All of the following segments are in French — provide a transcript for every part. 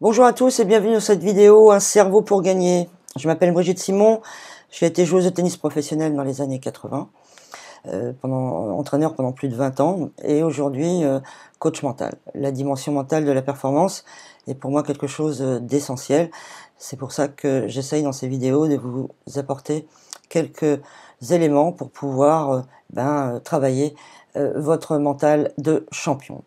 Bonjour à tous et bienvenue dans cette vidéo Un cerveau pour gagner. Je m'appelle Brigitte Simon, j'ai été joueuse de tennis professionnelle dans les années 80, euh, pendant, entraîneur pendant plus de 20 ans et aujourd'hui euh, coach mental. La dimension mentale de la performance est pour moi quelque chose euh, d'essentiel. C'est pour ça que j'essaye dans ces vidéos de vous apporter quelques éléments pour pouvoir ben, travailler votre mental de champion.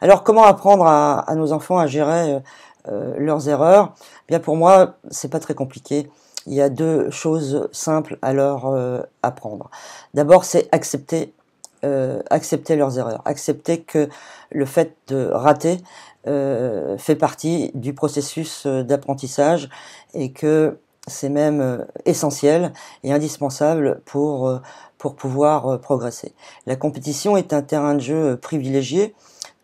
Alors comment apprendre à, à nos enfants à gérer euh, leurs erreurs, eh bien pour moi, c'est pas très compliqué. Il y a deux choses simples à leur euh, apprendre. D'abord, c'est accepter euh, accepter leurs erreurs, accepter que le fait de rater euh, fait partie du processus euh, d'apprentissage et que c'est même essentiel et indispensable pour, pour pouvoir progresser. La compétition est un terrain de jeu privilégié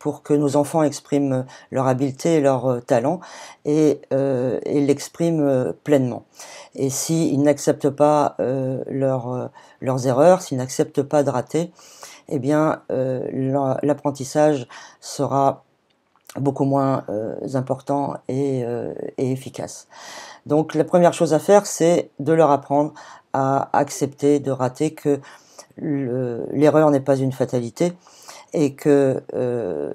pour que nos enfants expriment euh, leur habileté et leur euh, talent et, euh, l'expriment pleinement. Et s'ils n'acceptent pas leurs erreurs, s'ils n'acceptent pas de rater, eh bien l'apprentissage sera beaucoup moins important et, efficace. Donc la première chose à faire, c'est de leur apprendre à accepter de rater, que l'erreur n'est pas une fatalité, et que euh,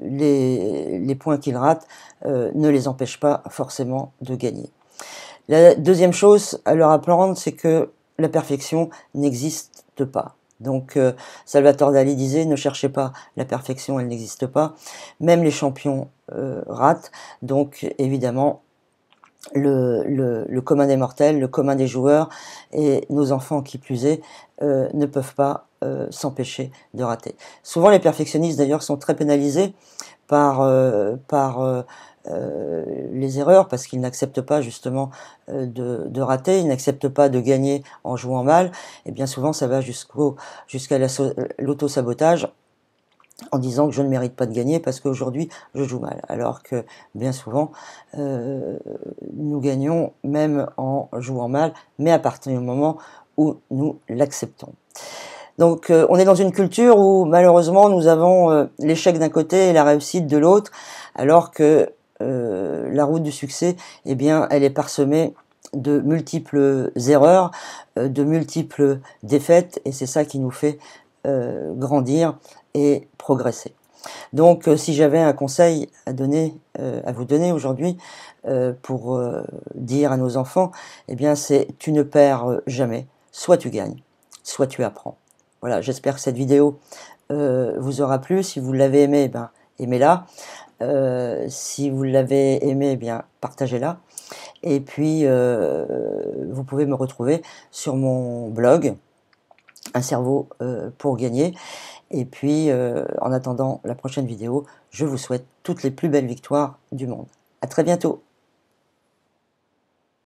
les, points qu'ils rate euh, ne les empêchent pas forcément de gagner. La deuxième chose à leur apprendre, c'est que la perfection n'existe pas. Donc euh, Salvatore Dali disait ne cherchez pas la perfection, elle n'existe pas. Même les champions ratent. Donc évidemment, le, commun des mortels, le commun des joueurs et nos enfants qui plus est, ne peuvent pas euh, s'empêcher de rater. Souvent les perfectionnistes d'ailleurs sont très pénalisés par, euh, par euh, les erreurs parce qu'ils n'acceptent pas justement de, rater, ils n'acceptent pas de gagner en jouant mal et eh bien souvent ça va jusqu'au jusqu'à l'auto-sabotage en disant que je ne mérite pas de gagner parce qu'aujourd'hui je joue mal. Alors que bien souvent nous gagnons même en jouant mal, mais à partir du moment où nous l'acceptons. Donc euh, on est dans une culture où malheureusement nous avons euh, l'échec d'un côté et la réussite de l'autre, alors que euh, la route du succès, eh bien, elle est parsemée de multiples erreurs, de multiples défaites, et c'est ça qui nous fait grandir et progresser. Donc si j'avais un conseil à donner, à vous donner aujourd'hui pour dire à nos enfants, eh bien c'est tu ne perds jamais, soit tu gagnes, soit tu apprends. Voilà, j'espère que cette vidéo euh, vous aura plu. Si vous l'avez aimé, eh ben, aimez-la. Euh, si vous l'avez aimée, eh bien partagez-la. Et puis, euh, vous pouvez me retrouver sur mon blog, Un cerveau pour gagner. Et puis, en attendant la prochaine vidéo, je vous souhaite toutes les plus belles victoires du monde. À très bientôt